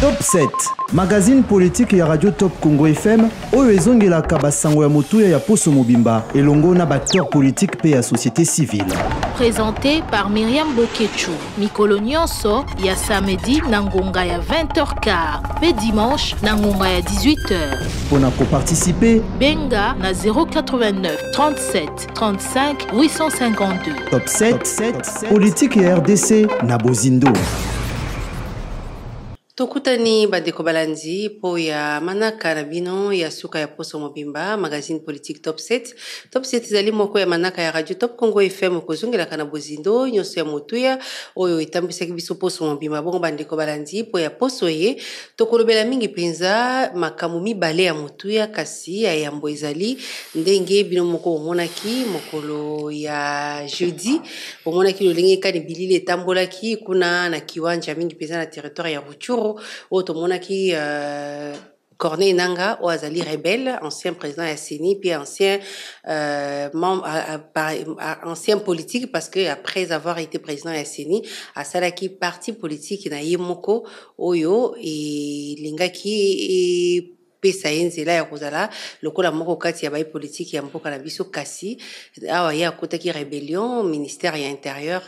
top 7 magazine politique et radio top congo fm oyo ezongelaka basango ya motuya ya mobimba elongo na baacteur Politique société civile présenté par Myriam bokechu mikolo nyonso ya samedi na ya 20h15 pe dimanche na ya 18h pour pour participer, benga na 089 37 35 852 top 7, 7 politique ya rdc Nabozindo. tokutani bandeko balandi mpo ya manaka na bino ya suka ya poso mobimba magazine politique top 7 top 7 ezali moko ya manaka ya radio top congo fm okozongelaka na bozindo nyonso ya motuya oyo etambwisaki biso poso mobimba bongo bandeko balandi mpo ya poso ye tokolobela mingi mpenza makambo mibale ya motuya kasi ya yambo ezali ndenge bino moko omonaki mokolo ya jeudi omonaki lolenge kani bilili etambolaki kuna na kiwanja mingi mpenza na territoire ya rutshuru ou oh, qui tomonaki euh, Corneille Nanga Azali Rebel, ancien président de puis ancien euh, ancien politique, parce que après avoir été président de à à Salaki, parti politique, na Moko Oyo, et Lingaki, kopesa ye ya kozala lokola moko kati ya ya mboka na biso kasi awa rébellion ministère ya intérieur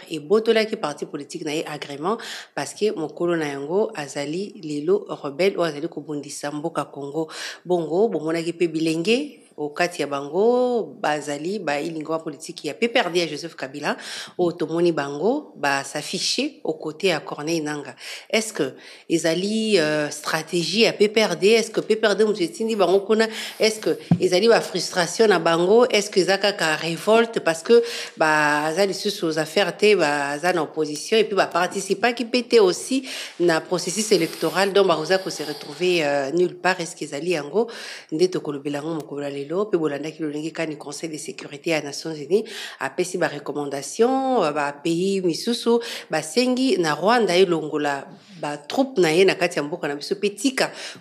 parti politique agrément parce que mokolo na azali lelo rebelle azali congo bongo bilenge au ya bango bazali qui a ya pprd à joseph kabila oyo tomoni bango basafishe okote à corneille nanga est ce que ezali euh, stratégie ya pprd est ce que pprd moto etindi bango kuna est ce que ezali frustration à bango est ce que eza révolte parce que baza lisusu aux affaires te baza na opposition et puis baparticipaki mpe te aussi na processus électoral donc bakoza kose retrouver euh, nulle part est ce que ezali yango nde tokolobela yango une lelo mpe bolandaki lolenge kani conseil de sécurité à nations unies a recommandation, euh, ba pays, misusu basengi na rwanda et batroupe na ye na kati ya mboka na biso mpe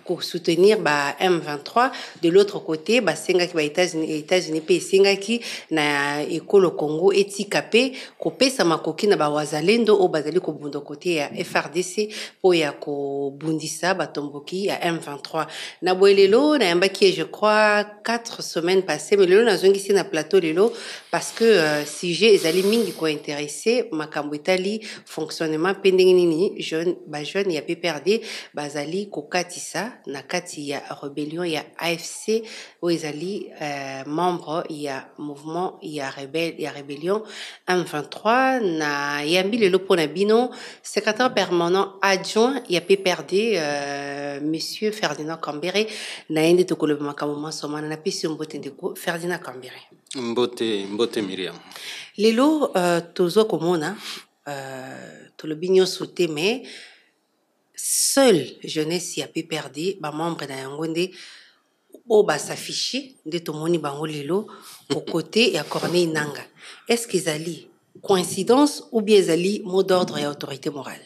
pour soutenir ba m23 de l'autre côté bah, qui va états-unis États-Unis mpe qui na ekolo congo etika mpe m'a makoki na wazalendo, au bazali kobunda côté ya frdc pour ya ba batomboki ya m23 na boye lelo nayambaki je crois quatre quatre semaines passées mais lelo nazongisi na plateau lelo parce que euh, si les sujet qui sont intéressés, makambo etali fonctionnement mpe jeune nini jeune bajeune a pprd bazali kokatisa na kati ya rébellion ya afc oyo ezali il euh, membre a mouvement il y il rebel a rébellion m23 na yambi lelo mpona bino secrétaire permanent adjoint ya a perdu euh, monsieur ferdinand cambere na ye nde tokoloba makambo mansomana na pesi Mbote Ndeko, ferdinand cambere mbote mbote miriam lelo uh, toza komona uh, le bignon sauté mais seul jeunesse a pu perdre au membre na yango nde oyo basafishe nde tomoni bango lelo à ya corneille nanga est ce qu'ils allient, coïncidence ou bien allient mot d'ordre et autorité morale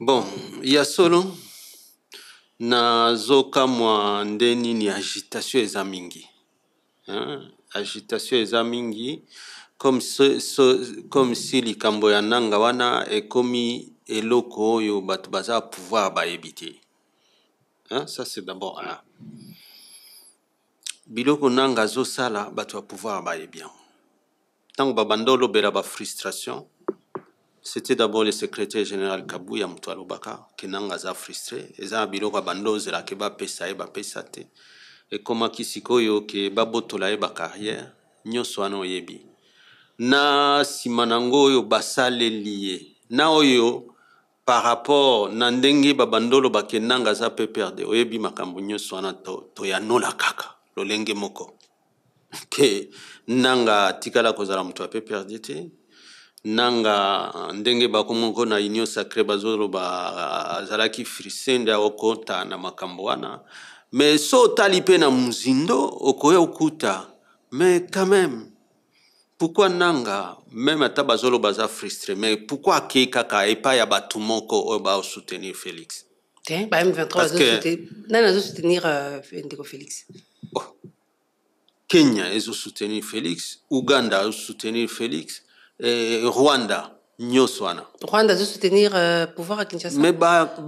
bon il y a solo nazokamwa nde nini agitation eza mingi hein? agitation eza mingi comme, so, so, comme si likambo ya nanga wana ekomi eloko oyo bato baza pouvoir bayebi te ça c'est d'abord un biloko nanga azosala bato ya pouvoir bayebi yango ntango babanda olobela bafrustration c'était d'abord le secrétaire général kabu ya moto alobaka ke nanga aza frustré eza na biloko abanda ozelaki bapesa ye bapesa te ekomaki sikoyo ke babotola ye bacarrière nyonso wana oyebi na nsima nango oyo basaleli ye na oyo par rapport na ndenge babanda olobaka nanga aza mpe perde oyebi makambo nyonso wana toyanola to kaka lolenge moko ke nanga atikala kozala moto ape perde te nanga ndenge bakomongo na union sacré bazoloba azalaki frisende okota na makambo wana me so otali mpe na mozindo okoya okuta me quand même pourkui nanga meme ata bazoloba aza frustre me pourkui akei kaka epai ya bato moko oyo baosoutenir félix te ba m23 nani azosoutenir euh, ndeko félix oh, kenya ezosoutenir félix uganda azosoutenir félix eh, rwanda nyonso wana rwanda azosoutenir euh, pouvoir ya kinshasa me baaccord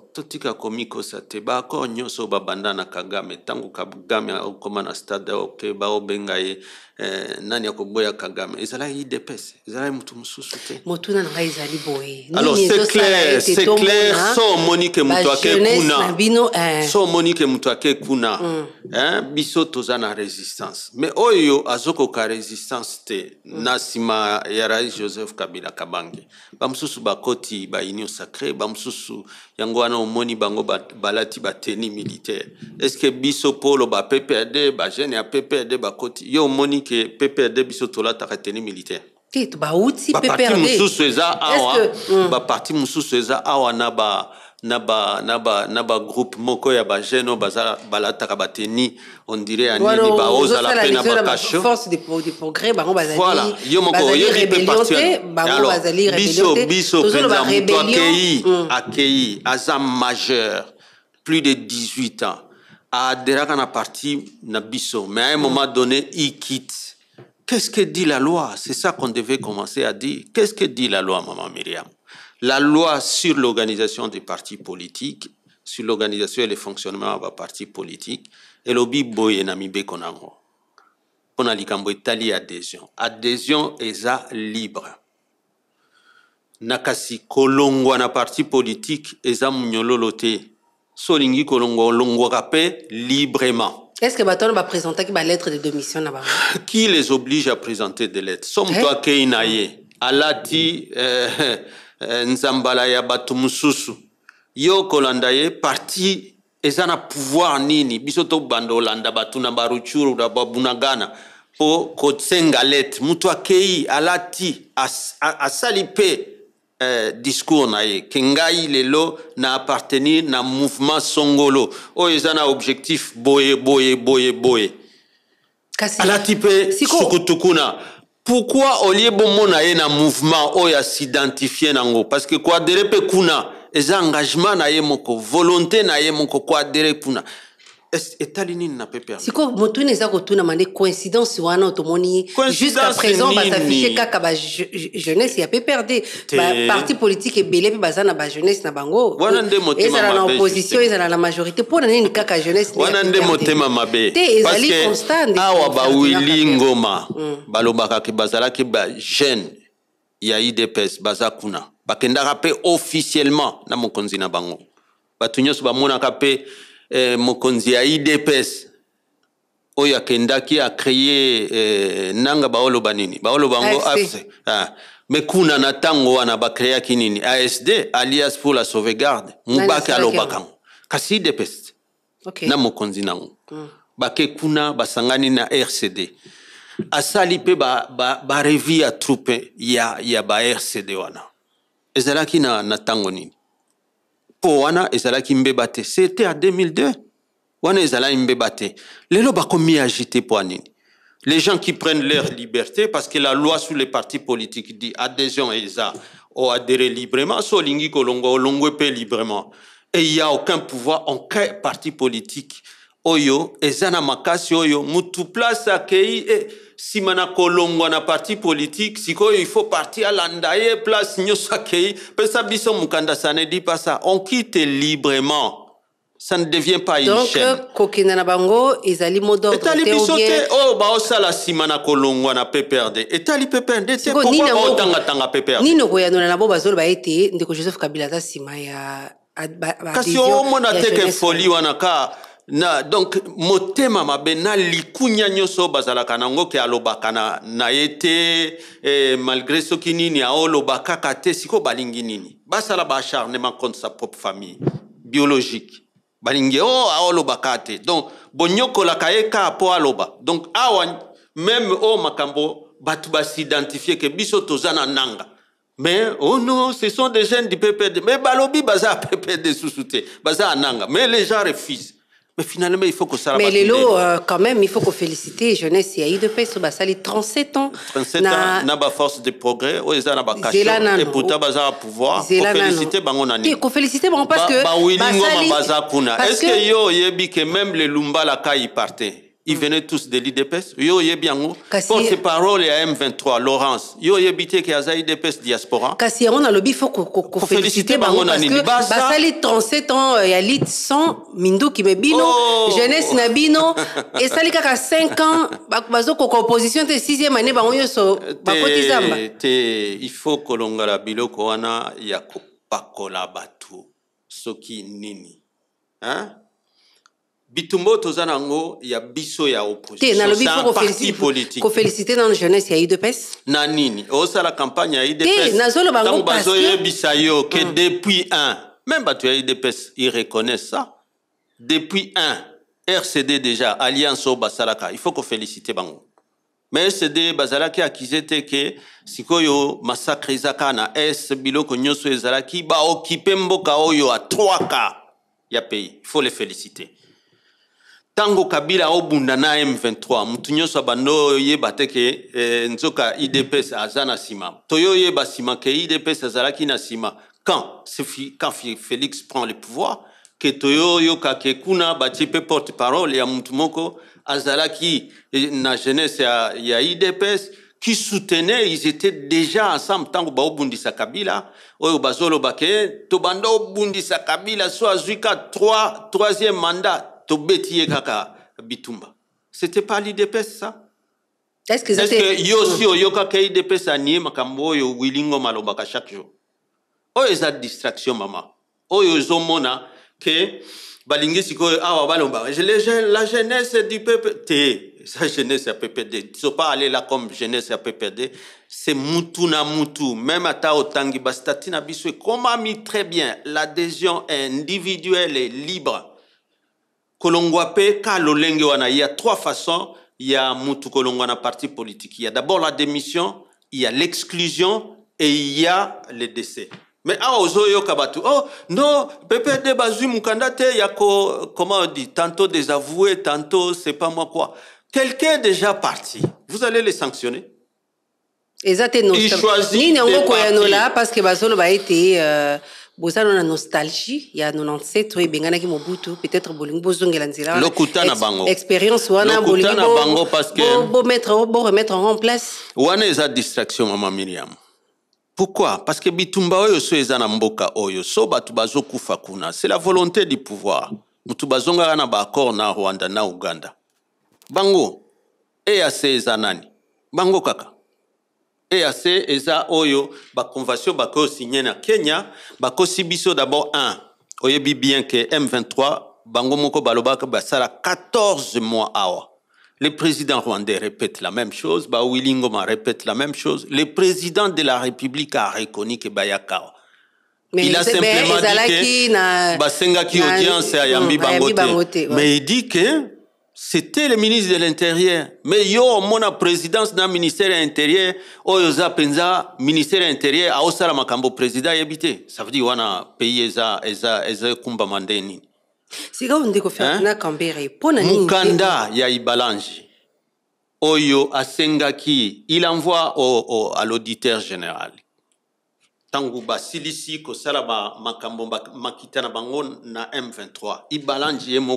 ba totika komikosa te baaccord nyonso oyo babanda na kagame ntango kagame akoma na stade oyo te baobenga ye eh, nani akoboya kagame ezalaki idps ezalaki motu mosusu te motuna na ngai ezali boye alors c'est clair c'est clair so omoni ke moto ake kuna bino, eh. so omoni ke moto ake kuna mm. eh, biso toza na résistance mais oyo azokoka résistance te mm. na nsima ya rais joseph kabila kabange bamosusu bakoti baunion sacré bamosusu yango wana omoni bango balati bateni militaire estce que biso polo ba ppd bagene ya ppd bakoti yo omoni que PPRD bisotola t'a retenu militaire. Tite, bah outi bah, PPRD. Parti Moussouza awa. Hmm. Bah parti Moussouza awa na ba na ba na ba na ba groupe moko ya ba jeune baza balata ka bateni on dirait ani ni ba oza la pena ba kasho. Force de de progrès ba bazali. Voilà, yo moko yo ri pe parti. Alors, biso biso prendre un mouton akei akei azam majeur plus de 18 ans adhérer à la partie Nabisso, mais à un moment donné, il quitte. Qu'est-ce que dit la loi C'est ça qu'on devait commencer à dire. Qu'est-ce que dit la loi, Maman Myriam La loi sur l'organisation des partis politiques, sur l'organisation et le fonctionnement des partis politiques, et l'obi mi bekonango. On a likambo itali adhésion. Adhésion est libre. Nakasi kolongwa na parti politique eza mnyololo te solingi longo pe librement Est-ce que Baton va présenter va lettre de démission là-bas? Qui les oblige à présenter des lettres? Somme-toi eh? akei na ye. Alati euh, euh, nzambala ya bato mususu. Yo kolanda parti eza na pouvoir nini ni. tobanda landa bato na baruchuru na babunagana mpo kosenga lettre moto kei alati asali mpe as, euh, discours na e kengai lelo na appartenir na mouvement songolo oyo oh, na objectif boye boye boye boye Ala tipe sukutu kuna pourkui olie bomo ye na mouvement oh, s'identifier na nango parce que koadere mpe kuna eza engagement na moko volonté na moko moko koadere kuna etali nini na pepe sikoyo motu nini eza kotunama nde coïncidence wana tomoni jusqu'à présent basafishe kaka bajeunesse ya pprd baparti politike ebele mpe baza na bajeunesse na bango ezala na opposition ezala na majorité Pour donner nini kaka jeunesse wana nde motema mabe te ezali constant awa bawili ngoma hmm. balobaka ke bazalaki bajeune ya idps baza kuna bakendaka mpe officiellement na mokonzi na bango bato nyonso bamonaka mpe eh, mokonzi ya idps oyo akendaki akreye eh, nanga baoloba nini baoloba yango afse ah. me kuna na ntango wana bakreaki nini asd alliance pour la sauvegarde mubaki alobaka yango kasi idps okay. na mokonzi nango mm. bake kuna basangani na rcd asali mpe barevi ba, ba ya troupe ya, ya ba rcd wana ezalaki na, na ntango nini mpo wana ezalaki mbeba te c'était à 2002 wana ezalaki mbeba te lelo bakomi agité mpo pour nini les gens qui prennent leur liberté parce que la loi sur les partis politiques dit adhésion eza adhéré librement so olingi kolongwa olongwe mpe librement et il y a aucun pouvoir en aucun parti politique oyo eza na makasi oyo mutu place akei eh, si mana kolongwa na parti politique il faut partir à landaye place nyonso akei pesa biso mukanda ça ne dit pas ça on quitte librement ça ne devient pas donc, une chaîne donc kokende na bango ezali mot d'ordre etali biso te oyo oh, baosala nsima na kolongo na pprd etali pprd c'est pourquoi baotangatanga pprd nini okoyanola na nous, bazoloba ete ndeko joseph kabila aza nsima ya kasi omona te ke folie wana ka na donc motema mabe na likunya nyonso bazalaka nango ke aloba kana na ye te eh, malgré soki nini aoloba kaka te sikoyo balingi nini basala baacharnement contre sa propre famille biologique balingi oh aoloba kaka te donc bonyokolaka ye apo mpo aloba donc awa meme oyo oh, makambo bato basidentifie ke biso toza na nanga mais oh non ce sont des jeunes du ppd mais balobi baza ya de susu te baza nanga mais les gens refusent mais finalement, il faut que ça... Mais Lelo, euh, quand même, il faut qu'on félicite jeunesse et de paix. Bah, ça a 37 ans. 37 ans, na ba force de progrès, ou ils ont ba Et pourtant, bah, a ont pouvoir. Qu'on félicite bango nani. Qu'on félicite parce que... Bah, ma Est-ce que yo yebi que même les Lumba la kai partaient ils mm. venaient tous de l'IDPS. Yo paroles, il y à M23, Laurence. Yo yebite qui aza IDPS diaspora. Kasi yango na lobi faut qu'on félicite bango parce que basali 37 ans euh, il y a 100 minduki mebino jeunesse na bino et sali a 5 ans bazo ko composition la 6e année bango yo so bakoti zamba. Te il faut kolonga la biloko wana ya kopakola batu soki nini. Hein? bitumba oyo toza nango ya biso ya féliciter dans jeunesse ya udps na nini ozosala campagne ya udpstango bazoyebisa yo ke que depuis 1 même bato ya udps ireconnaissent ça depuis 1 rcd déjà alliance oyo basalaka il faut kofelisite bango mais rcd bazalaki akize te que sikoyo masakre eza kaka na est biloko nyonso ezalaki baokipe mboka oyo cas ya pays il faut le féliciter tango kabila obunda na m23 mutu saba abanda oyeba ke e, nzoka idps aza na toyo ke idps azalaki na quand quand félix prend le pouvoir ke yoka ke kuna bati pe porte parole ya azalaki eh, na jeunesse ya, ya idps qui soutenaient, ils étaient déjà ensemble tango ba Sakabila, Kabila, oyo bazolo To bando obundisa Kabila soit jusqu'à trois troisième mandat, tobeti kaka bitumba c'était pas l'idps ça est-ce que c'était yo si oyokaka idps anie makambo oyo wilingo maloba chaque jour Oh esa distraction mama yo mona ke balingi sikoyo awa baloba la jeunesse du peuple te eza jeunesse ya ppd aller là comme jeunesse du ppd c'est mutu na mutu même ata otangi bastati na Comment mis très bien l'adhésion individuelle et libre kolongwa pe ka lolenge wana ya trois façons ya mutu kolongwa na parti politique il y a d'abord la démission il y a l'exclusion et il y a le décès mais awa ah, ozoyoka bato oh non ppd bazwi mokanda te ya ko comment on dit tantôt désavoué tantôt c'est pas moi quoi quelqu'un déjà parti vous allez les sanctionner eza Il nini yango là parce que bazoloba ete bozala na nostalgie ya 97 oyo ebenganaki mobutu peut-être bolingi bozongela nzela lokuta na bango expérience wana bolingi bo remettre en place wana eza distraction mama miriam pourquoi parce que bitumba oyo so eza na mboka oyo so bato bazokufa kuna c'est la volonté du pouvoir motu bazongaka na accord na rwanda na uganda bango eac eza nani bango kaka et EAC eza oyo ko signé na kenya ko sibiso d'abord 1 oyebi bien que m23 bango moko balobaka basala 14 mois awa le président rwandais répète la même chose bawili Willingoma répète la même chose le président de la république a areconnu que bayaka Mais il a simplement ben dit que basengaki audience ayambi bango mais il dit que c'était le ministre de l'Intérieur. Mais yo, mon présidence dans le ministère intérieur, oyoza oh, penza, ministère intérieur, a osala makambo président yebite. Ça veut dire, wana pays eza, eza, eza kumba mandeni. Sika ndeko Ferdinand Kambere, pona nini? Mukanda ya Ibalanji. Oyo oh, asengaki, il envoie au, au, à l'auditeur général tangu basilisi kosala bamakambo makita bango na m23 ibalanji en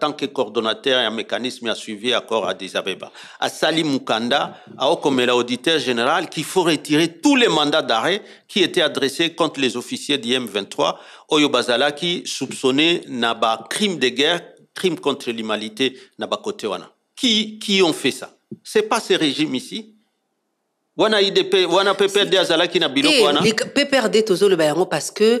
tant que coordonnateur ya mécanisme à suivi accord à addis abeba asali mukanda aokomela auditeur général qu'il faut retirer tous les mandats d'arrêt qui étaient adressés contre les officiers du m23 oyo qui soupçonné na crime de guerre crime contre l'humanité na qui, qui ont fait ça c'est pas ce régime ici wana pe wana pprd azalaki na biloko eh, wana tozo le bayango parce que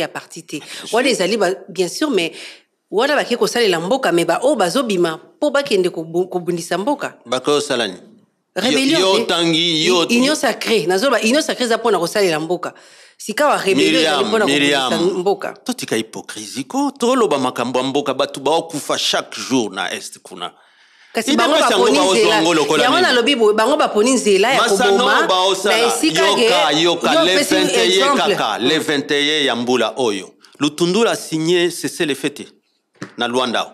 ya partite ah, les ezali bah, bien sûr mais wana Bah la mboka me baoyo oh, bazobima mpo bakende kobundisa mboka bakosala nini rébellionunion eh. sacré nazoloba union sacré eza mpona la mboka sika barébellionmboka totika hypocrisie ko ba makambo ba tu ba baokufa chaque jour na este kuna kasi bango baponi nzela yango nalobi boye bango baponi nzela ya kaka le 21 ya mbula oyo lutundula le na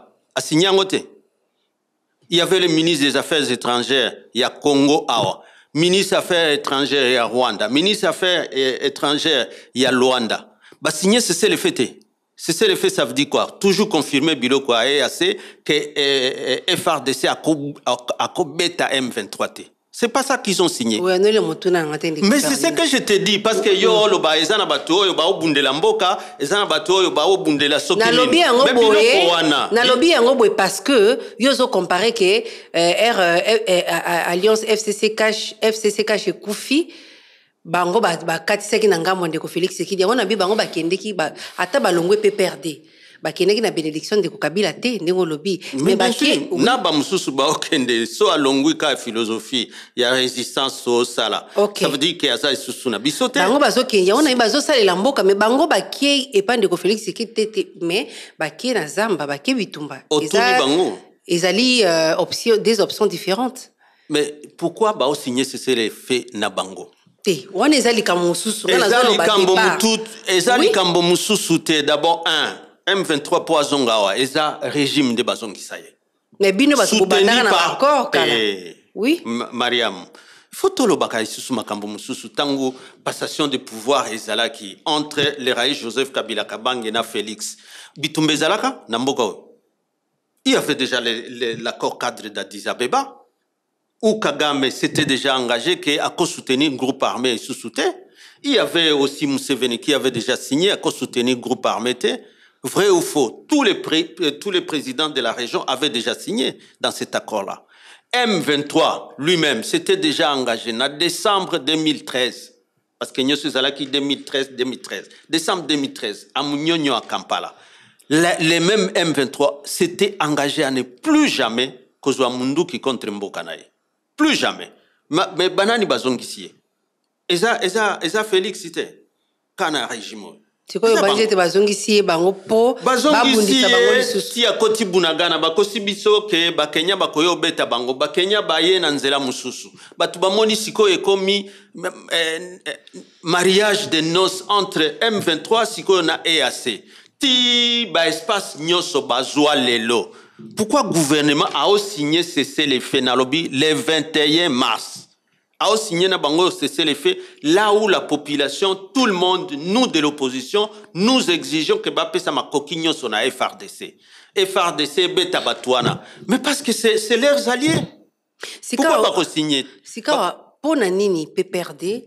il y avait le ministre des affaires étrangères ya congo awa ministre affaires étrangères a rwanda ministre affaires étrangères ya lwanda a le si c'est le fait, ça veut dire quoi Toujours confirmer Biloko à EAC que euh, euh, FRDC a Kobeta M23T. C'est pas ça qu'ils ont signé. Mais c'est ce que je te dis parce que yo mm-hmm. lo ba ezana bato yo ba obundela mboka ezana bato yo ba obundela soki. Na lobby yango boye. Na lobby yango parce que yo zo comparer que euh, R, euh, euh, Alliance FCC Cash FCC Cash et Koufi bango bakatisaki ba, na ngambo ya ndeko félix ya wana bi bango bakendeki ba, ata balongwe mpe perde bakendeki na bénédiction ndeko kabila te ndenge olobi na bamosusu baokende so alongwi ka philosophie ya résistance osala okay. ça veut dire ke aza lisusu na biso te bango bazokendia wana ye bazosalela mboka me bango bakie epa ndeko félix eki te te me bakie na zamba bakie bitumba otuli bango ezali euh, option, des options différentes mais pourquoi baosigné sesele fe na bango te wana eza d'abord 1 m23 poison azonga awa eza régime nde bazongisa ye Mais bino bato bobandaka na bacor kala eh. oui mariam faut le tolobaka lisusu Kambo mosusu ntango passation de pouvoir ezalaki entre le joseph kabila kabange na félix bitumba ezalaka na mboka il y avait déjà l'accord cadre d'addis abeba où Kagame s'était déjà engagé qu'à soutenir un groupe armé et sous-souté. Il y avait aussi Museveni qui avait déjà signé à soutenir le groupe armé. Vrai ou faux, tous les, euh, tous les présidents de la région avaient déjà signé dans cet accord-là. M23 lui-même s'était déjà engagé en décembre 2013, parce que nous sommes 2013-2013, décembre 2013, à à Kampala. Les mêmes M23 s'étaient engagés à ne plus jamais Kozwa qui contre Mbokanaï plus jamais mais banani ça, et ça, et ça, félix quand kana régime oyo sikoyo banzi ete bazongisi ye bango Po babundisa bango lisusu ti akoti bunaga na bakosi biso ke bakenya bakoya Beta bango bakenya baye na nzela mosusu bato bamoni sikoyo eh, eh, mariage de noces entre m23 siko na eac ti baespace Nyoso bazwa lelo pourquoi le gouvernement a signé cesser les faits dans le 21 mars A signé bango cesser les faits là où la population, tout le monde, nous de l'opposition, nous exigeons que Bapé ma Coquignon son à FRDC. FRDC, Beta Batouana. Mais parce que c'est leurs alliés. Pourquoi pas signer Pour Nanini, perdre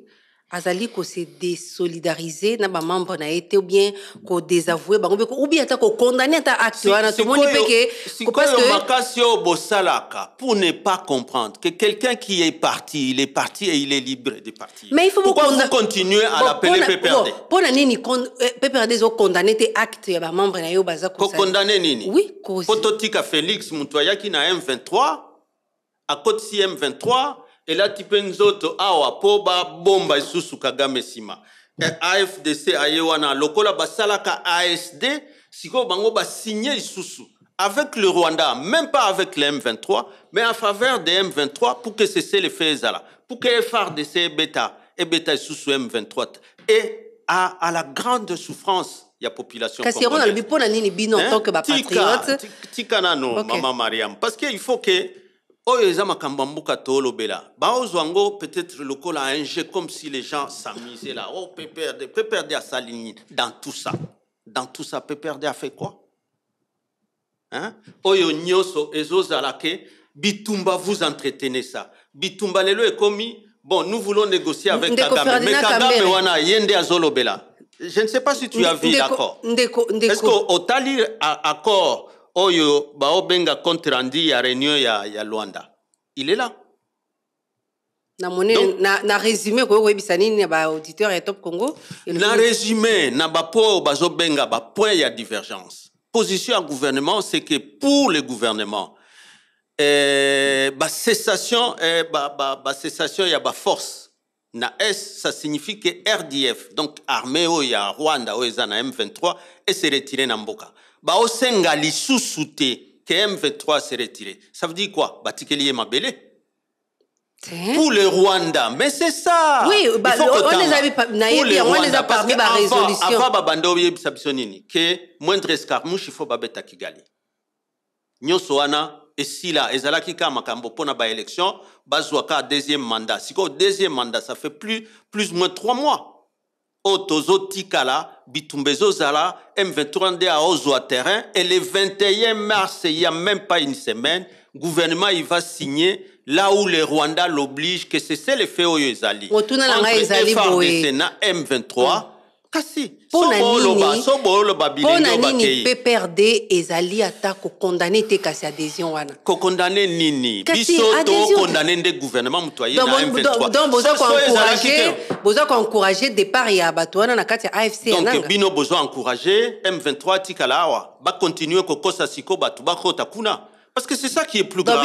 azali kosedesolidarise na bamembre na ye te ou bien kodesavoue bango mpe ou bien ata kokondane ata acte wana que mpeke sikoyo makasi oyo bosalaka pour ne pas comprendre que quelqu'un qui est parti il est parti et il est libre de partir mais il faut pourquoi vous continuez à l'appeler pour mpona nini eh, pperd condamner te acte ya membre na ye ça. baza condamner nini oui po Pototika félix montoya qui na m23 côte m23 et elati mpe nzoto awa mpo babomba lisusu kagame nsima e, afdc aye wana lokola basalaka asd sikoyo bango basinye lisusu avec le rwanda même pas avec le m23 mais en faveur de m23 pour que cesse le fait ezala pour que et ebeta ebeta Susu m23 et à, à la grande souffrance ya population kasi yango mpo na nini bino en hein? tant que bapatriote tika nano okay. mama mariam parce que il faut que oyo eza makambo ya tolo bela. baozwa yango peut-être le lokola un jeu comme si les gens s'amusaient là oh pprd pprd à nini dans tout ça dans tout ça pprd a fait quoi hein? oyo Nyoso, Ezo ke bitumba vous entretenez ça bitumba lelo ekomi bon nous voulons négocier avec kagame mais kagame wana à Zolo bela. je ne sais pas si tu as vu l'accord est-ce que otali accord oyo baobenga compte rendu ya réunion ya, ya luanda il est là na monene na, na résumé koyebisa nini ba auditeur ya top congo na résumé na ba po bazobenga y ya divergence position à gouvernement c'est que pour le gouvernement eh, cessation eh, bacessation ba, ba ya force. na est ça signifie que rdf donc armée au ya rwanda au eza na m23 retirée na mboka baosenga sous souté que m23 se retire ça veut dire quoi batikeli ye Mabélé hein? pour le Rwanda mais c'est ça oui bah, on les avait pas nayebi on les a parmi ba résolution avant babanda oyebisa biso nini ke moindre escarmouche il faut babeta kigali nyonso wana esila ezalaki kaka makambo mpona élection, bazwaka deuxième mandat Si au deuxième mandat ça fait plus plus moins trois mois oyo tozotikala Bitumbezo Zala, m23 nde au terrain et le 21 mars il y a même pas une semaine gouvernement il va signer là où le Rwanda l'oblige que c'est le fait au ezali otuna na ngai ezali m23 kasi mpona nini pprd ezali ata kokondane te kasi adhésion wana kokondane nini biso tokondane nde gouvernement moto ayedon boza koencourage départ ya bato wana na kati ya afc donc bino bozwa encourage m23 atikala awa bakontinue kokosa siko bato bakota kuna Parce que c'est ça qui est plus grave.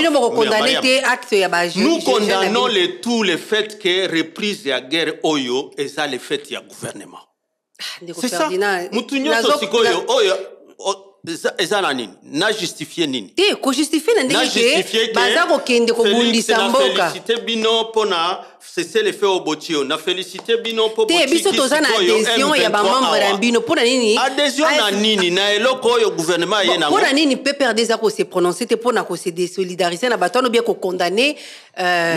Nous condamnons le tout, le fait que reprise de la guerre Oyo et ça les du gouvernement sesa ah, mutu nyonso sikoyo oyo eza na nini najustifie nini te eh, kojustifie na ndenge baza kokende kobundisa mbokafelisite bino mpona sesele fe obotio na felisite bino mpo te biso toza na adhesion ya bamembre ya bino mpona nini adhesion ah, na nini na eloko yo gouvernement ye nango na nini pprd eza se prononce te ko se desolidarise na bato ko obia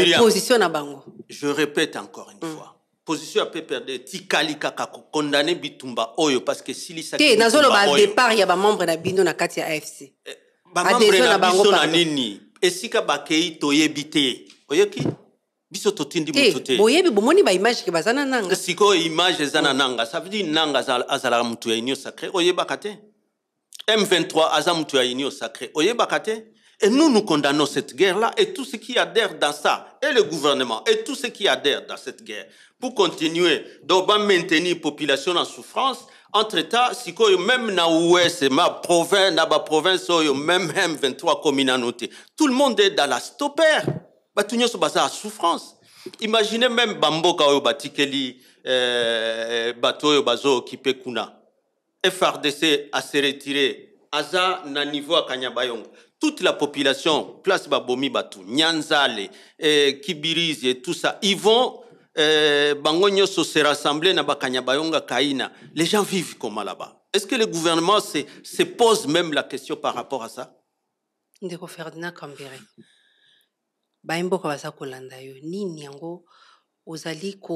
euh, position na bango je répète encore une mm. fois position ya ppd etikali kaka condamné bitumba oyo parce que si silisate nazoloba départ ya bamembre na bino na kati ya afc eh, bamembre ah, na biso na nini esika bakei toyebi te oyoki biso totindi motu te boyebi bomoni ba image ke bazana na nanga sikoyo image zana nanga ça veut dire nanga azala mutu ya union sacré oyebaka te m23 aza motu ya union sacré oyebaka te Et nous, nous condamnons cette guerre-là et tout ce qui adhère dans ça, et le gouvernement, et tout ce qui adhère dans cette guerre, pour continuer d'obtenir maintenir la population en souffrance. Entre-temps, si même na ma province, na ba province, même 23 communautés, tout le monde est dans la stopper. Bah, tout le monde la souffrance. Imaginez même Bambo ou Batikeli, euh, bateau Bazo occupé Kuna. FRDC a se retiré. Aza na niveau à Kanyabayong toute la population, Place Babomi batou Nyanzale, eh, Kibirizi et tout ça, ils vont, eh, se rassembler na bakanya bayonga kaina. Les gens vivent comment là-bas Est-ce que le gouvernement se, se pose même la question par rapport à ça ndeko ferdinand faire kwa baza kolanda yo nini yango ozali ko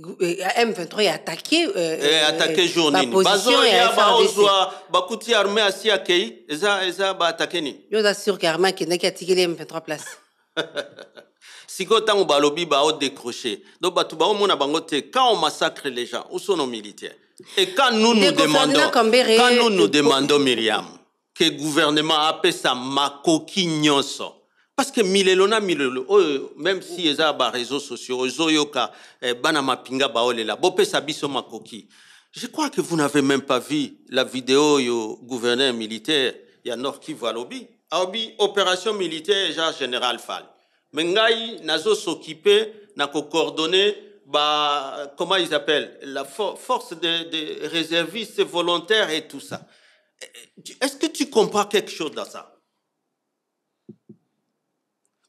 Euh, M23 attaqué euh, attaqué euh, Position est baozwa bakuti armée asi akei eza eza baatake nini yo oza sur ke armée akendaki atikeli M23 place sikoyo ntango balobi baodécroche donc on baomona bango te quand on massacre les gens où sont nos militaires et quand nous nous demandons quand nous nous demandons miriam que gouvernement appelle ça ma nyonso parce que milelo milelo oh, même si ont des réseaux sociaux eh, bana mapinga baolela bopesa biso makoki je crois que vous n'avez même pas vu la vidéo du gouverneur militaire y ya nord voit alobi aobi opération militaire général fal Mengai ngai s'occuper, n'a coordonner. ba comment ils appellent la force de, de réservistes volontaires et tout ça eh, eh, est-ce que tu comprends quelque chose dans ça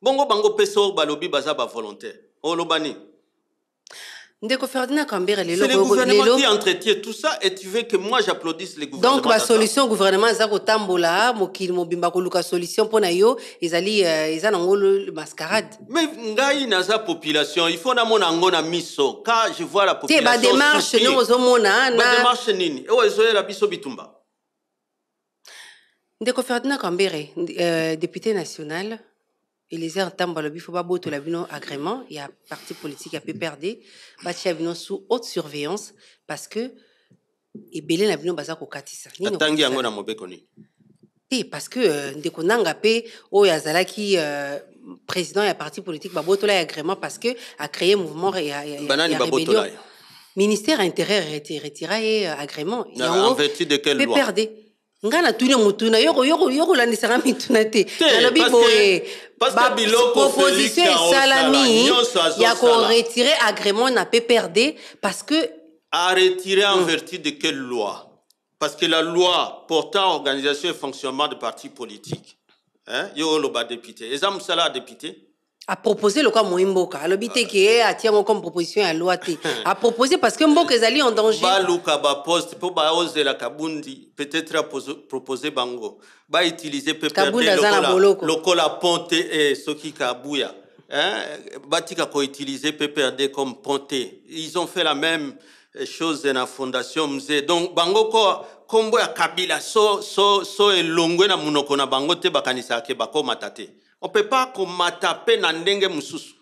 bongo bango peso balobi baza ba volontaire olobani ndeko ferdinand kambere lelo le gouvernement qui entretient tout ça et tu veux que moi j'applaudisse le gouvernement donc ma solution gouvernement eza kotambola mokili mobimba koluka solution mpo na yo ezali euh, eza nango mascarade mais ngai sa population il faut namona yango na miso car je vois la population démarche badémarche nde ozomona na badémarche nini oyo la biso bitumba ndeko ferdinand kambere euh, député national les Eliezer Tambalo bi fo la bino agrément il y a parti politique a peu perdu batia bino sous haute surveillance parce que et belé na bino baza kokatisa atangi yango na mobeko nini te parce que euh, ndeko nanga mpe oh, zala azalaki euh, président et parti politique babotola la agrément parce que a créé mouvement euh, et ya rébellion ministère intérêt retiré agrément. En agrément de quelle loi? nga na yoko yoko la yokolandisanga mituna te nalobi boye baproposition esalami ya koretire agrément na pprd parce que A retirer en vertu de quelle loi parce que la loi portant organisation et fonctionnement de partis politiques hein, yo ba député exam sala député apropose lokola moyimboka alobi te ke qui atia yango comme proposition à loi a proposé parce que mboka allé en danger poste pour baposte de la kabundi peut-être apropose bango le peperdelokola pont ponte eh, soki kabuya hein utiliser peut perdre comme ponte ils ont fait la même chose la fondation musée donc bango ko combo ya kabila so, so, so elongwe na monoko na bango te bakanisaka ke bako matate. On ne peut pas komatape na ndenge mususu.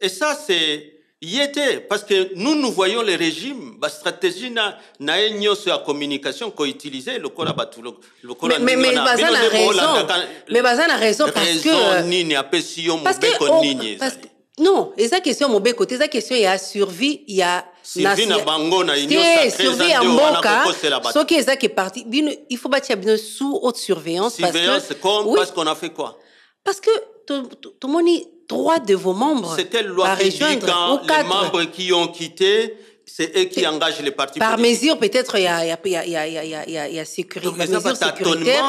Et ça, c'est était parce que nous, nous voyons le régime la stratégie na, na e la communication qu'on utilisait, lokola batu, lokola Mais, mais, mais, baza na raison. Mais baza na raison parce que... Raison nini, apesi yo on nini. Parce que, non eza question ya mobeko te ça, question a survie y a survie ya mboka soki qui est parti bino il faut bâtir bien sous haute surveillance parce que, oui, parce qu'on a fait quoi parce que tout, le monde droit de vos membres. C'était loi qui dit quand les membres qui ont quitté, c'est eux qui engagent les partis Par mesure, peut-être, il y a, y, a, y, a, y a sécurité. mesure sécuritaire.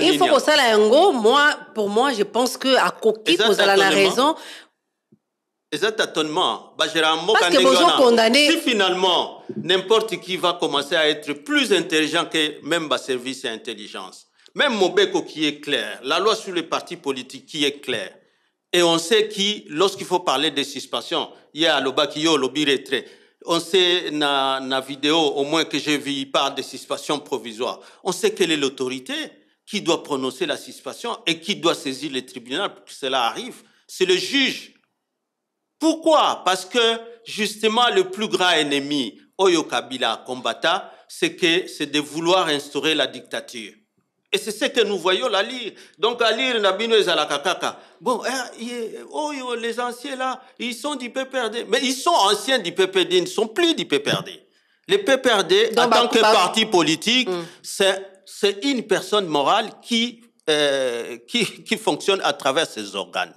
Il faut que ça un moi, pour moi, je pense que à coquille, vous avez la raison. Bah, un tâtonnement que vous ndenge wana si finalement n'importe qui va commencer à être plus intelligent que même le service intelligence même Mobeko qui est clair, la loi sur les partis politiques qui est claire. Et on sait qui, lorsqu'il faut parler de suspension, il y a Lobakiyo, On sait, na, la vidéo, au moins que j'ai vu, il parle de suspension provisoire. On sait quelle est l'autorité qui doit prononcer la suspension et qui doit saisir les tribunaux pour que cela arrive. C'est le juge. Pourquoi? Parce que, justement, le plus grand ennemi, Oyo Kabila Kombata, c'est que, c'est de vouloir instaurer la dictature. Et c'est ce que nous voyons la lire. Donc à lire Nabino et Zalakakaka. Bon, hein, oh, les anciens là, ils sont du PPRD. Mais ils sont anciens du PPRD, ils ne sont plus du PPRD. Le PPRD, en tant que parti politique, mm. c'est une personne morale euh, qui, qui, fonctionne à travers ses organes.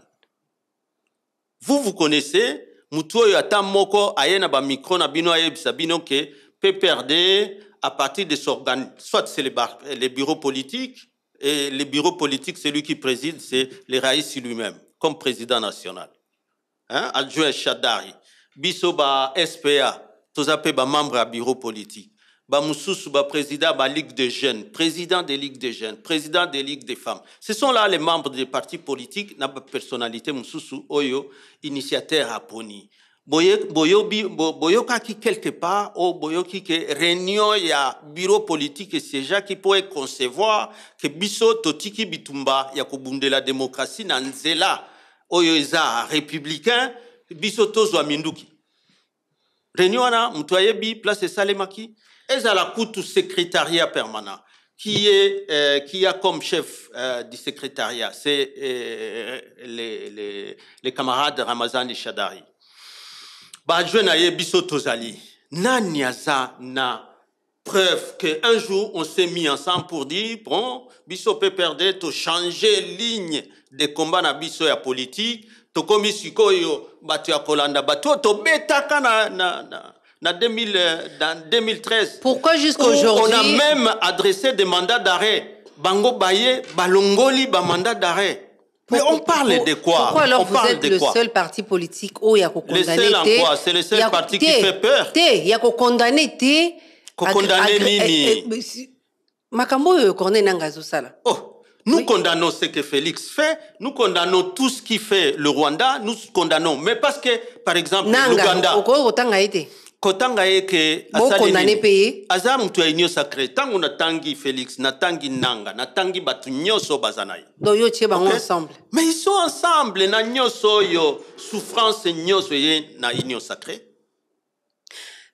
Vous, vous connaissez, Atamoko, Ayena Aye Sabino, que PPRD, à partir de organes, soit c'est les, bureaux politiques, et les bureaux politiques, celui qui préside, c'est le lui-même, comme président national. Hein? Adjoint Chadari, Bissoba SPA, tous membre à bureau politique. Ba président de la Ligue des jeunes, président des Ligues des jeunes, président des Ligues des femmes. Ce sont là les membres des partis politiques, la personnalité Moussous Oyo, initiateur à Pony boyobi kaki quelque part o boyoki ke réunion ya bureau politique qui qui concevoir ke biso totiki bitumba ya kubundela démocratie na nzela oyo za républicain biso tozwa minduki réunion na moto bi place esalemaki ezala kutu secrétariat permanent qui, est, euh, qui a comme chef euh, du secrétariat, c'est euh, les, les, les camarades Ramazan et Chadari bajwe na ye biso tozali na preuve que un jour on s'est mis ensemble pour dire bon biso peut perdre to changer ligne de combat na biso ya politique tokomi sikoyo bato ya kolanda bato betaka na, na, na dans 2013. Pourquoi jusqu'aujourd'hui On a même adressé des mandats d'arrêt. Bango Baye, Balongoli, ba mandat d'arrêt. Mais on parle de quoi Pourquoi alors on vous parle êtes de le seul parti politique où il y a condamné Le seul en quoi C'est le seul parti qui fait peur. Il y a condamné té. Condamné nini eh, eh, Makambo condamné nangazo sala. Oh. Nous condamnons ce que Félix fait, nous condamnons tout ce qui fait le Rwanda, nous condamnons. Mais parce que, par exemple, l'Ouganda kotanga ye ke aza ya sacré félix natangi nanga natangi bato nyonso baza na mais ils sont ensemble na nyonso oyo souffrance nyonso ye na union sacré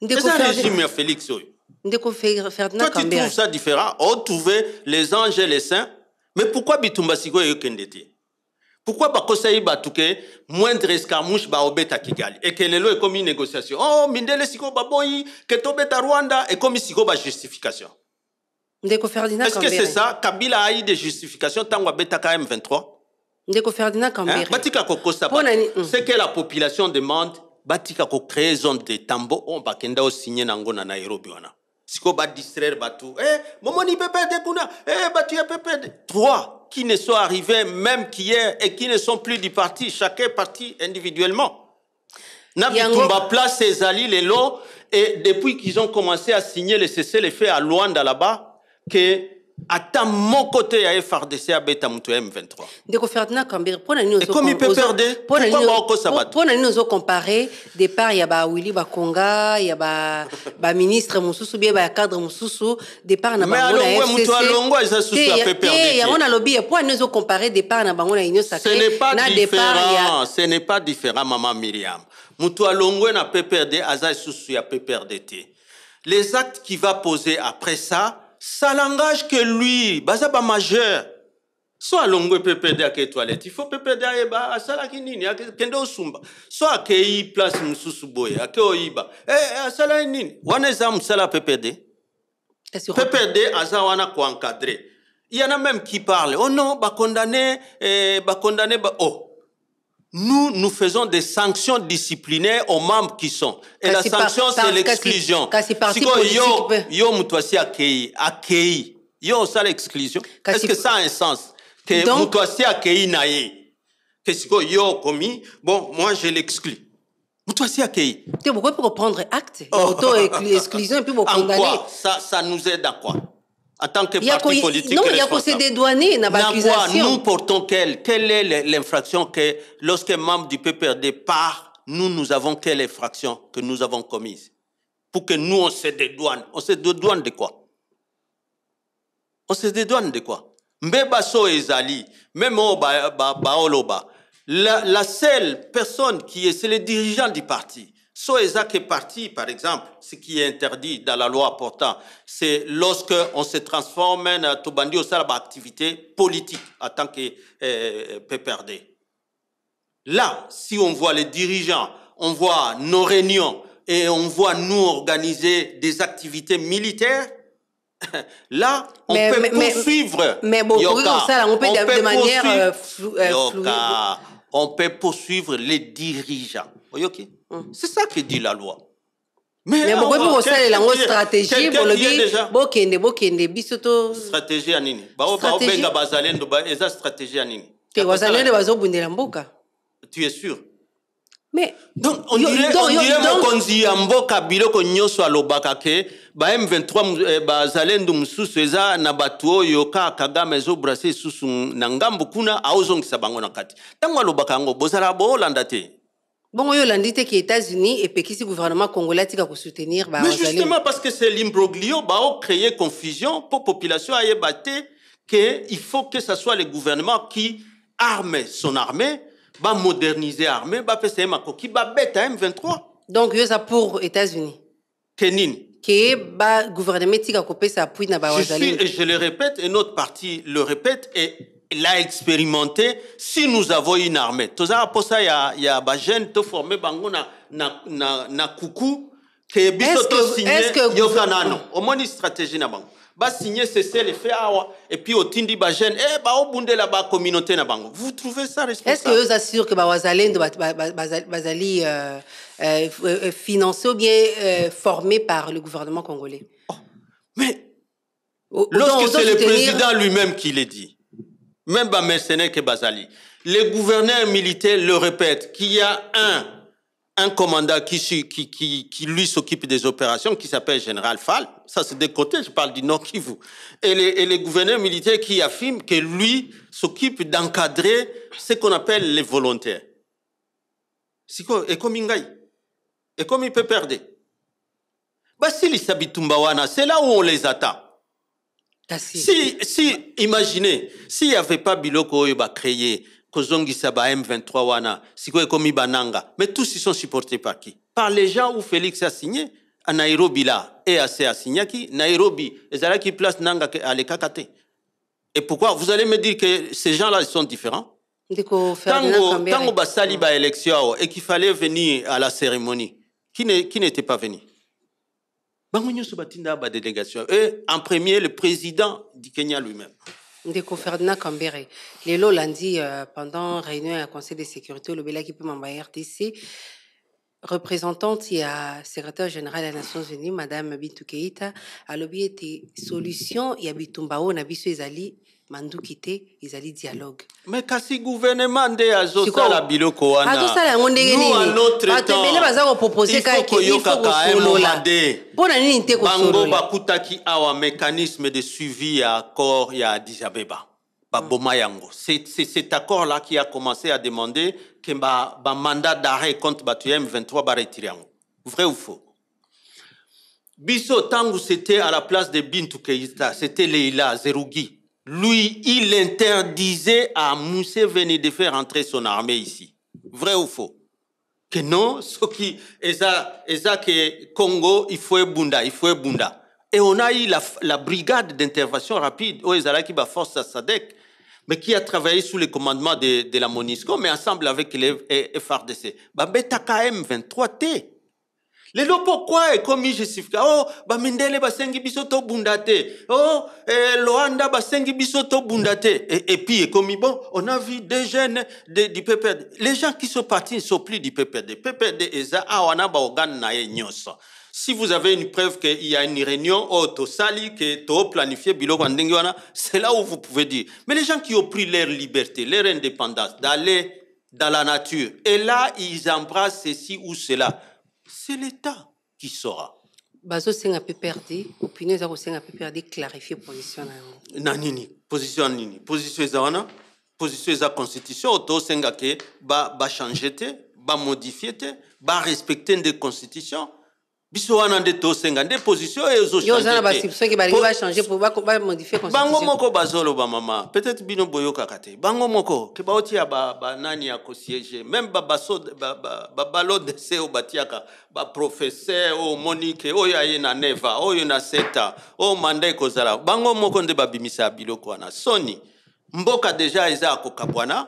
eza régime félix toi tu trouves ça différent otrouve oh, les anges et les saints mais pourquoi bitumba sikoyo eyokende pourquoi bakosai batuke moindre ba obeta kigali et que comme une négociation oh mindele siko baboyi t'obeta rwanda ekomi siko bajustification ndeko ferdinand est-ce que c'est ça kabila ayi de justification ntango abetaka m23 ndeko ferdinand hein? kambere batika kokosa bah, ce mm. que la population demande batika kocréer zone de tambo oh, bah, kenda au signer nango na nairobi wana ba badistraire batou eh, momoni ppd kuna eh, bato ya ppd trois qui ne sont arrivés même qu'hier et qui ne sont plus du parti, chacun parti individuellement. Nabitumba place les lots, et depuis qu'ils ont commencé à signer le cessez-le-feu à Luanda là-bas, que ata moko côté à frdc à moto mutu m23 ndeko ferdinand camber mpona nini ekomi mpe perde pourkua baokosa Pourquoi nous nini ozocompare départ ya bawili bakonga ya baministre mosusu bie cadre mosusu départ na bango na fcc alongo eh, perdre. susu eh, y a mon nalobi pourquoi nous nous ozocompare départ na bango na union sacré na départ différent. ce n'est pas différent Maman miriam moto alongwe na pprd aza susu ya pprd perdu. les actes qui va poser après ça ça l'engage que lui baza majeur. so longue mpe pede ake toilette ifo mpe pede ayeba asalaki nini akende Soit so akei place mosusu boye ake oyiba e eh, eh, asalaki nini wana eza mosala ppd ppd aza wana en a même qui parle oh non bah, condamné, eh, bah, condamné ba oh nous, nous faisons des sanctions disciplinaires aux membres qui sont. Et la sanction, c'est l'exclusion. si yo, êtes yo accueilli, accueilli. Yo, ça l'exclusion. Est-ce que ça a un sens? Que vous êtes accueilli nae. Que si yo commis, bon, moi, je l'exclus. êtes accueilli. Pourquoi pour prendre acte? Oh. Auto-exclusion et puis vous condamner. Ça, ça nous aide à quoi? en tant que parti politique non, responsable. s'est nous portons-quelle Quelle est l'infraction que, lorsque membre du PPRD part, nous, nous avons quelle infraction que nous avons commise Pour que nous, on se dédouane. On se dédouane de quoi On se dédouane de quoi Mbebaso et Zali, même Oba la, la seule personne qui est, c'est le dirigeant du parti qui est parti, par exemple, ce qui est interdit dans la loi portant, c'est lorsque on se transforme en activité politique en tant que euh, Là, si on voit les dirigeants, on voit nos réunions et on voit nous organiser des activités militaires, là, on peut poursuivre. on peut, manière euh, euh, on peut poursuivre les dirigeants. Okay? Hein. c'est ça que dit la loi mais bokoki kosalela yango stratégie bolobi bokende bokende biso to stratégie ya nini baobenga bazalendo esa stratégie ya nini te bazalendo bazobundela mboka tu es sûr mais donc ondire mokonzi ya mboka biloko nyonso alobaka ke ba m23 eh, bazalendo mususu esa na batuo oyo kaka kagame ezobrase lisusu na ngambu kuna aozongisa bango na kati ntango alobaka yango bozala boolanda te Bon, Bon, a dit que les états-unis et le gouvernement congolais atika soutenir. Bah, mais justement parce que c'est limbroglio bah, créé confusion la population ayeba que il faut que ce soit le gouvernement qui arme son armée bah, modernise armée qui a makoki à m23 donc a ça pour états-unis Que ke bah gouvernement a etika sa appui na bawazali je le répète et notre parti le répète et l'a expérimenté si nous avons une armée toza il y a ba jeune to former bango na na na, na kuku que, biso to signer au une omoni stratégie na bango ba signer c'est le fait, awa et puis otindi ba jeune eh ba ba communauté na bango vous trouvez ça responsable est-ce que eux assurent que ba wazalendo ba bazali euh, euh, euh, financés ou bien euh, formé par le gouvernement congolais oh, mais lorsque c'est le président lui-même qui l'a dit même que Bazali. Les gouverneurs militaires le répètent, qu'il y a un, un commandant qui, qui, qui, qui lui s'occupe des opérations, qui s'appelle Général Fall. Ça, c'est des côtés, je parle du Nord Et les, et les gouverneurs militaires qui affirment que lui s'occupe d'encadrer ce qu'on appelle les volontaires. Et comme Et comme il peut perdre. Basili Sabitumbawana, c'est là où on les attend. Si, si, imaginez, s'il n'y avait pas Biloko Oyo créé, Kozongi Saba M23 wana, Siko Komi Bananga, mais tous ils sont supportés par qui Par les gens où Félix a signé, à Nairobi là, et à Signaki, Nairobi, et qui place Nanga à l'Ekakate. Et pourquoi Vous allez me dire que ces gens-là, ils sont différents Tant Tango Basali ba élection et qu'il fallait venir à la cérémonie, qui n'était pas venu bango nyonso batinda délégation. Et en premier le président du kenya lui-même ndeko ferdinand cambere lelo lundi euh, pendant réunion à conseil de sécurité l'OBELA qui mamba RTC, représentante représentante à secrétaire général des nations unies madame Bintou keita alobi ete solution et bitumba oyo na biso ezali mandu ezali dialogue mais kasi gouvernement bango bakutaki awa mécanisme de suivi ya accord ya addis abeba mm. c'est cet accord là qui a commencé à demander que bamandat mandat d'arrêt contre bato 23 baretire vrai ou faux biso tangu c'était à la place de bintu keita c'était leila zerugi lui, il interdisait à venir de faire entrer son armée ici. Vrai ou faux Que non, ce qui est que Congo, il faut Bunda, il faut Bunda. Et on a eu la, brigade d'intervention rapide, Force Sadek, mais qui a travaillé sous le commandement de, la MONISCO, mais ensemble avec les FRDC. Bah, 23 t les lots pourquoi je suis o oh, bah, mendele basengi biso tobunda bisoto bundate. oh, eh, loanda basengi biso bisoto bundate. et, et puis comme bon on a vu des jeunes de, du ppd les gens qui sont partis ne sont plus du ppd ppd eza a ba na si vous avez une preuve qu'il y a une réunion au sali, que to planifié biloko c'est là où vous pouvez dire. Mais les gens qui ont pris leur liberté, leur indépendance, d'aller dans la nature, et là, ils embrassent ceci ou cela c'est l'État qui saura. bazosenga un peu perdu. Au kosenga mpe perde clarifie position na yango na position nini position eza position la constitution oyo tosenga ke bachange ba te modifier, te respecter des constitution biso wana nde tosenga nde position oyo ezobango moko bazoloba mama peut-être bino boyokaka te bango moko ke baotia banani ba, ya kosiége même babalodc ba, ba, oyo batiaka baprofesseur oyo monike oyo aye na neva oyo na seta oyo manda ekozala bango moko nde babimisa ya biloko wana soni mboka deja eza ya kokabwana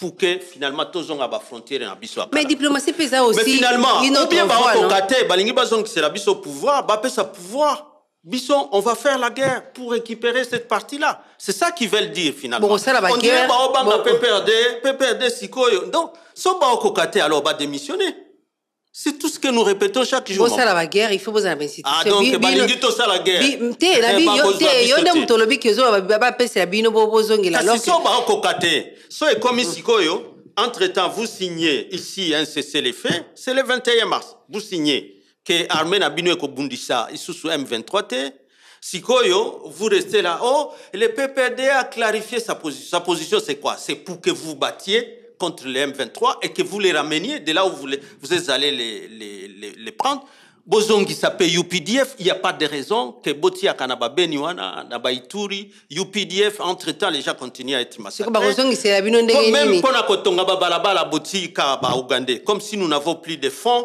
pour que finalement tozonga bafrontière na biso mais diplomatie pesa aussi mais finalement ou bien baokoka te balingi la au pouvoir sa pouvoir bisson, on va faire la guerre pour récupérer cette partie là c'est ça qu'ils veulent dire finalement bon, la on dirait baobanga va si perdre sikoyo donc son baokoka te alors démissionner. C'est tout ce que nous répétons chaque jour. la guerre, il faut à la Ah donc il bah, faut la guerre. Soit na bi eh, bah, yo te si on entre-temps vous signez ici un hein, cessez-le-feu, c'est le 21 mars. Vous signez que et na Il est sous M23 T. Sikoyo, vous restez là. haut le PPD a clarifié sa position. Sa position, c'est quoi C'est pour que vous battiez contre les M23 et que vous les rameniez de là où vous, les, vous êtes allés les, les, les, prendre. Bozongi s'appelle UPDF, il n'y a pas de raison que Botia Kanaba Beniwana, Nabaituri, UPDF, entre-temps, les gens continuent à être massacrés. Même a Kotonga Balabala Boti Kaba Ougandé, comme si nous n'avons plus de fonds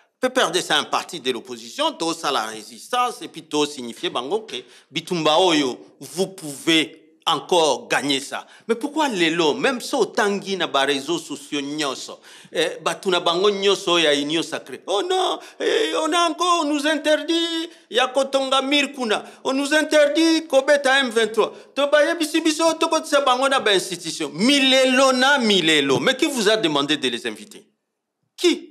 pepper de c'est un parti de l'opposition, tout ça la résistance, et puis tout signifier, bango, que Bitumba Oyo, vous pouvez encore gagner ça. Mais pourquoi les lots, même ça, tangi na Barizo réseaux sociaux nyoso, eh, batuna bango nyoso ya inyo sacré. Oh non, eh, on a encore, on nous interdit, ya kotonga mirkuna, on nous interdit kobeta M23. Tout ye bisibiso, tout toko bango na ba institution. Milelo na milelo. Mais qui vous a demandé de les inviter? Qui?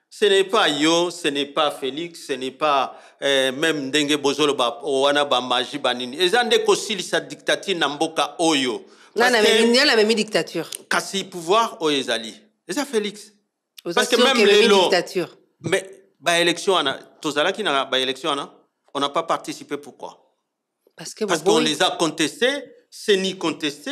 Ce n'est pas Yo, ce n'est pas Félix, ce n'est pas euh, même Ndenge Bozolo ba owana ba maji banini. Eza nde sa dictature na mboka oyo. Nana la même dictature. Kasi pouvoir oyo oh, Et ça Félix. Parce que même les dictature. Mais ba élection ana tozalaki na ba élection on n'a pas participé pourquoi? Parce que Parce qu'on les a contestés, c'est ni contesté,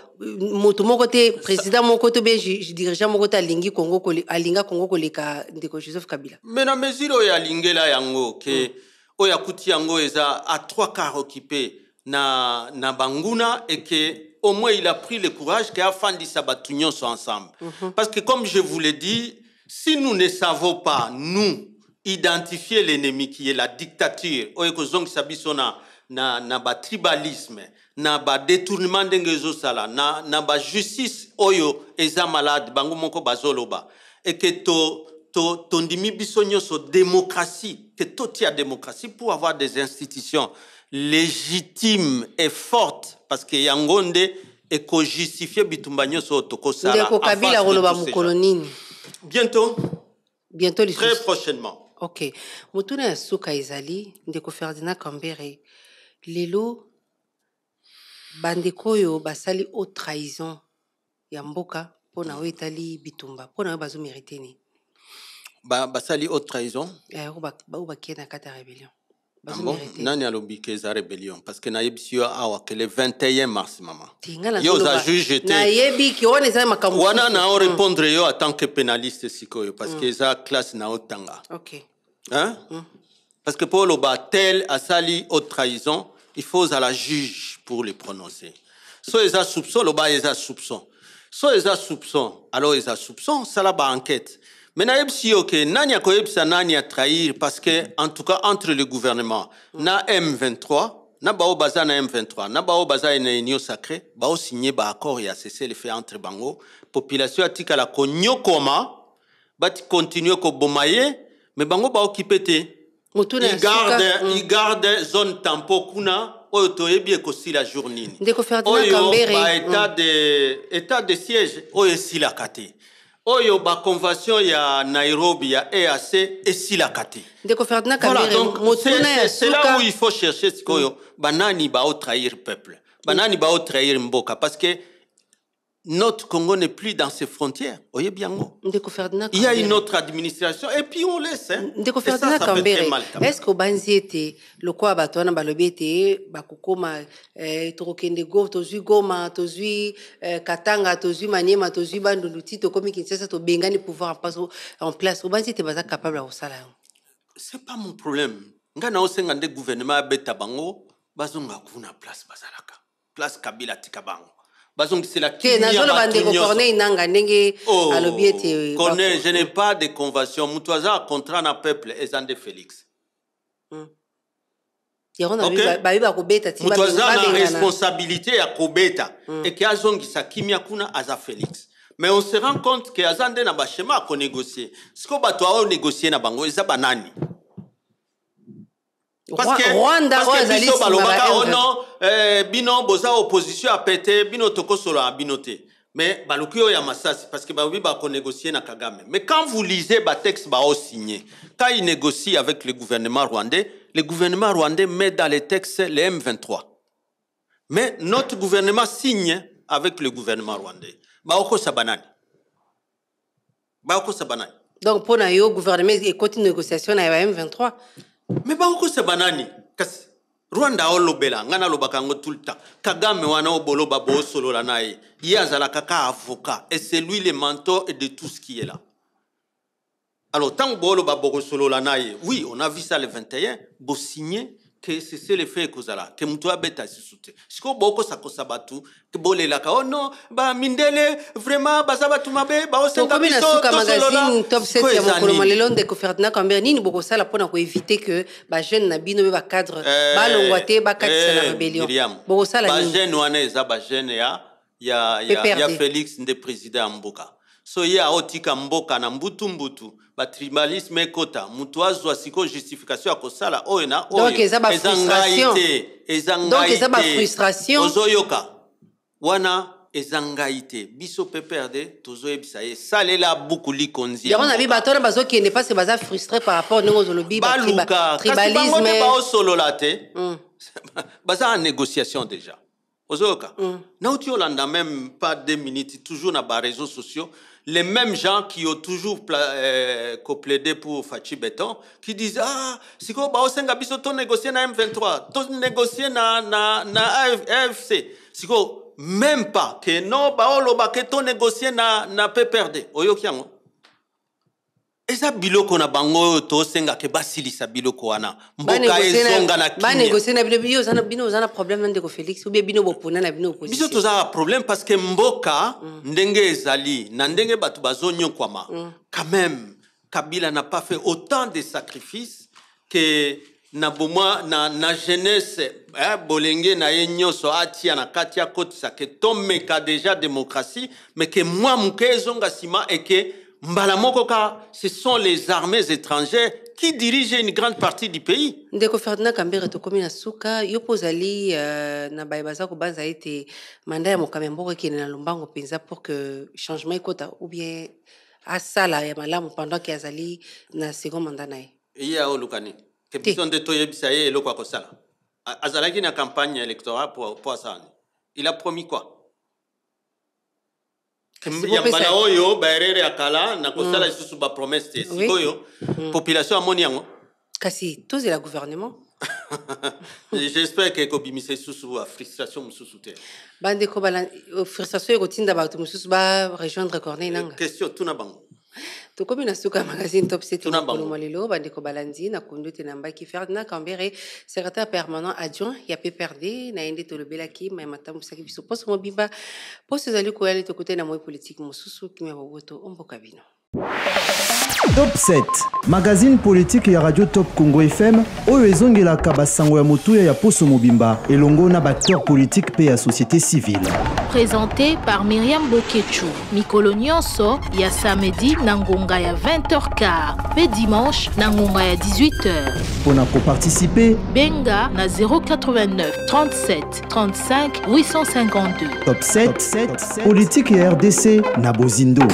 moto moko te président moko to be dirigeant moko Congo, alinga Congo, ndeko joseph kabila Mais la mesure où il yango ke oyo akuti yango eza a trois quarts occupé na, na banguna et que au moins il a pris le courage que sa batunyon nyonso ensemble mhm. parce que comme je vous l'ai dit si nous ne savons pas nous identifier l'ennemi qui est la dictature o ekozong Sabisona, na, na, tribalisme tribalisme naba détournement ndenge ezosala na, na justice oyo eza malade bango moko bazoloba eke to to tondimi biso nyonso démocratie ke totia démocratie pour avoir des institutions légitimes et fortes parce que yango nde ekojustifie bitumba nyonso oyo koloba bientôt bientôt très prochainement ok motuna ya suka ezali ndeko ferdinand cambere lelo bandeko basali haute trahison ya mboka mpona oyo etali bitumba mpona oyo bazomerite nini ba, basali haute trahison eh, oyo bakie na kati ya rébellion Bon, nani alobi ke eza rébellion parce que nayebisi yo awa kele 21 mars mama yo oza juge te wana o hmm. répondre yo en tant que pénaliste sikoyo parce que hmm. eza classe na otanga okay. hein? mm. parce que mpo oloba tel asali haute trahison il faut à la juge pour le prononcer ils ont soupçon ils ont soupçon ils ont soupçon alors ils ont soupçon là ba enquête maintenant si ok, n'anya ko akoyebisa n'anya trahir parce que en tout cas entre le gouvernement na m23 na au baza na m23 na au baza na union sacrée accord et ya cesser le fait entre bango population a dit atikala bah tu continue koboma ye mais bango baokipe te il mm. garde zone tampo kuna oyo toyebi ekosila la journine oyo baétat mm. de état de siège oyo esilaka te oyo baconvention ya nairobi ya eac esilaka te voilà, c'est là où il faut chercher sikoyo mm. banani trahir peuple banani trahir mboka parce que notre Congo n'est plus dans ses frontières. Voyez bien. Il y a une autre administration et puis on laisse. Hein. Et ça, ça fait mal. Est-ce que banzi était le quoi batona balobi était bakukoma eh, trokende go tozui goma tozui eh, katanga tozui maniema tozui bandundu tito komi kinsesa to bengani pouvoir en place en place banzi était bazaka capable à osala. C'est pas mon problème. Ngana osenga nde gouvernement abeta bango bazonga kuna place basalaka. Place kabila bango te nazoloba bandeko corneille oh, je n'ai pas de convention moto aza contrat na peuple eza nde félix hmm. yango bayebi responsabilité ti kobeta. Hmm. Et na responsabilité zongi kobeta eke azongisa kimia kuna aza félix mais on se rend compte que ke aza nde na bashema akonégocie sikoyo a négocier na bango eza banani parce que Rwanda parce que biso balobaka non, eh, bino boza opposition pété, bino tokosolola a te mais baluki oyo ya masasi parce que balobi négocier na kagame mais quand vous lisez texte batexte signé, quand il négocie avec le gouvernement rwandais le gouvernement rwandais met dans les textes les m23 mais notre gouvernement signe avec le gouvernement rwandais baokosa banani baokosa banani donc pour na yo gouvernement ekoti négociation na m23 mais me bakoko banani. Parce que rwanda a a ngai nalobaka l'obakango tout le temps kagame wana oboloba solo na naye. Il azalaka ka avocat et c'est lui le mentor de tout ce qui est là alors tant booloba solo na naye, oui on a vu ça le 21 signé. C'est kesesele fe ke abeta ka oh non mabe magazine top 7 ya mokolo ça. ndeko ferdinand camber nini bokosala mpona koevite ke bajeune na bino rebellion eh, eh, que wana ça ya, ya, ya, ya félix président mboka so ye Otika mboka na mbutu mbutu batribalisme ekota moto azwa sikoyo justification ya kosala oyo na oyoeza ngai te eza ngai teozoyoka wana eza ngai te biso mpe perde tozoyebisa ye salela buku likonzi yango na bibato wana bazokende mpasi baza frustré par rapport ndenge ozolobi balukakasibango baosolola te mm. baza en négociation déjà mm. Na nauti olanda même pas deux minutes toujours na bareseau sociaux les mêmes gens qui ont toujours pla euh, plaidé pour Fachi Béton, qui disent Ah, si vous avez négocié dans M23, vous négocié na, na, na AFC, si même pas, que non, vous bah, oh, avez négocié na, na PPRD, vous eza biloko na bango oyo tosengaka basilisa biloko wana mboka ezonga na banegosie na bino bino problème bino na bino parce que mboka mm. ndenge ezali na ndenge bato bazonyokwama mm. quand même kabila n'a pas fait autant de sacrifices que na bomwa na, na jeunesse eh, bolenge na ye nyonso atia na kati akotisa ke tomeka déjà démocratie mais ke mwa moke ezonga nsima eke Mbalamokoka, ce sont les armées étrangères qui dirigent une grande partie du pays. ndeko ferdinand kambere tokomi na suka yo mpo ozali euh, na baye baza kobanza ete manda ya mokama ya mboka na lombango mpenza pour que changement ekɔta ou bien asala ya malamu pendant que azali na second mandat na ye ye aoluka nini te biso nde toyebisa ye eloko akosala azalaki na campagne électorale pour mpo ça. il a promis quoi yambala oyo baerere ya kala na kosala mm. lisusu bapromese te sikoyo mm. population amoni yango kasi tozela gouvernement j'espère ke ekobimisa lisusu frustration mosusu te bandeko frustration ekotinda bato mosusu barejoindre corneille nanga question tuna bango tokomi na suka ya magazine top setekolomwa lelo bandeko balandi na kundu te na mbaki ferdinand cambere secrétaire permanent adjoint ya pprd na ye nde tolobelaki mai matambwisaki biso mposo mobimba mposo ezali koyali tokutani na moi politike mosusu kimia boboto omboka bino top 7 magazine politike ya radio top congo fm oyo ezongelaka basango ya motuya ya poso mobimba elongo na baacteur politike mpe ya société civile présenté par miriam bokechu mikolo nyonso ya samedi na ngonga ya 20h15 mpe dimanche na ngonga ya 18h mpo na kopartisipe benga na 089 37 35 852 top 7 politike ya rdc na bozindo